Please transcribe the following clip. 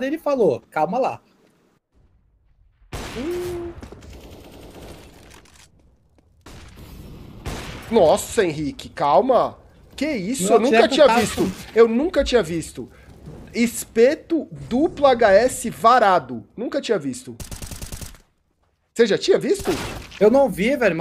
ele falou, calma lá. Nossa, Henrique, calma. Que isso? eu nunca tinha tá visto. Eu nunca tinha visto. Espeto duplo HS varado. Nunca tinha visto. Você já tinha visto? Eu não vi, velho, mas